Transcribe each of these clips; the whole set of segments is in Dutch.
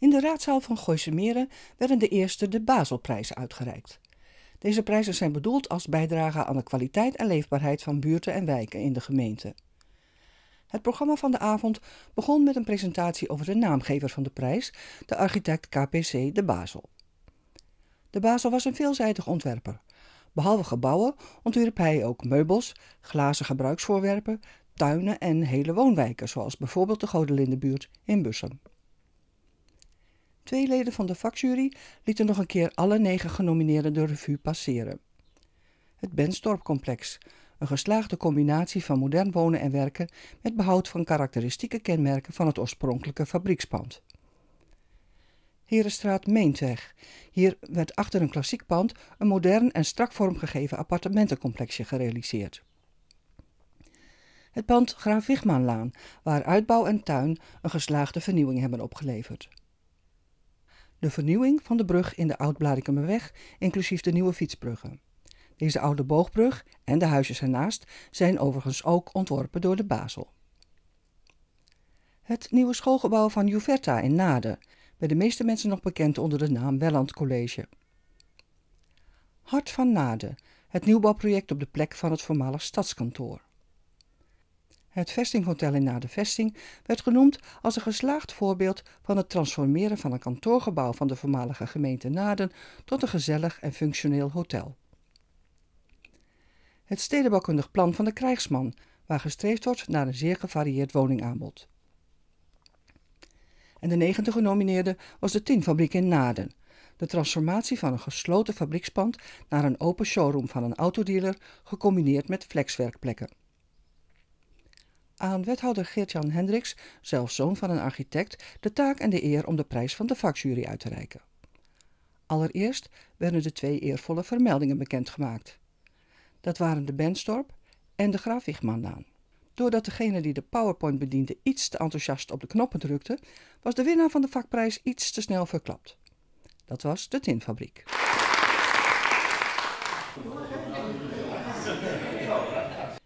In de raadzaal van Meren werden de eerste de Baselprijzen uitgereikt. Deze prijzen zijn bedoeld als bijdrage aan de kwaliteit en leefbaarheid van buurten en wijken in de gemeente. Het programma van de avond begon met een presentatie over de naamgever van de prijs, de architect KPC De Basel. De Basel was een veelzijdig ontwerper. Behalve gebouwen ontwierp hij ook meubels, glazen gebruiksvoorwerpen, tuinen en hele woonwijken, zoals bijvoorbeeld de Godelindenbuurt in Bussum. Twee leden van de vakjury lieten nog een keer alle negen genomineerden de revue passeren. Het Benstorp-complex, een geslaagde combinatie van modern wonen en werken met behoud van karakteristieke kenmerken van het oorspronkelijke fabriekspand. Herenstraat Meentweg. Hier werd achter een klassiek pand een modern en strak vormgegeven appartementencomplexje gerealiseerd. Het pand Graaf Wigmaanlaan, waar uitbouw en tuin een geslaagde vernieuwing hebben opgeleverd de vernieuwing van de brug in de oud inclusief de nieuwe fietsbruggen. Deze oude boogbrug en de huisjes ernaast zijn overigens ook ontworpen door de Basel. Het nieuwe schoolgebouw van Juverta in Nade, bij de meeste mensen nog bekend onder de naam Welland College. Hart van Nade, het nieuwbouwproject op de plek van het voormalig stadskantoor het vestinghotel in naden Vesting, werd genoemd als een geslaagd voorbeeld van het transformeren van een kantoorgebouw van de voormalige gemeente Naden tot een gezellig en functioneel hotel. Het stedenbouwkundig plan van de krijgsman, waar gestreefd wordt naar een zeer gevarieerd woningaanbod. En de negende genomineerde was de tinfabriek in Naden. De transformatie van een gesloten fabriekspand naar een open showroom van een autodealer, gecombineerd met flexwerkplekken aan wethouder Geert-Jan Hendricks, zelfs zoon van een architect, de taak en de eer om de prijs van de vakjury uit te reiken. Allereerst werden de twee eervolle vermeldingen bekendgemaakt. Dat waren de Benstorp en de Graaf Doordat degene die de PowerPoint bediende iets te enthousiast op de knoppen drukte, was de winnaar van de vakprijs iets te snel verklapt. Dat was de Tinfabriek.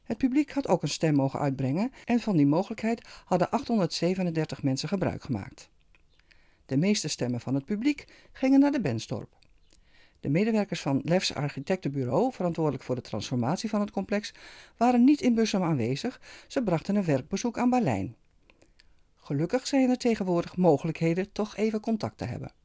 Het publiek had ook een stem mogen uitbrengen en van die mogelijkheid hadden 837 mensen gebruik gemaakt. De meeste stemmen van het publiek gingen naar de Benstorp. De medewerkers van Lefs Architectenbureau, verantwoordelijk voor de transformatie van het complex, waren niet in Bussum aanwezig. Ze brachten een werkbezoek aan Berlijn. Gelukkig zijn er tegenwoordig mogelijkheden toch even contact te hebben.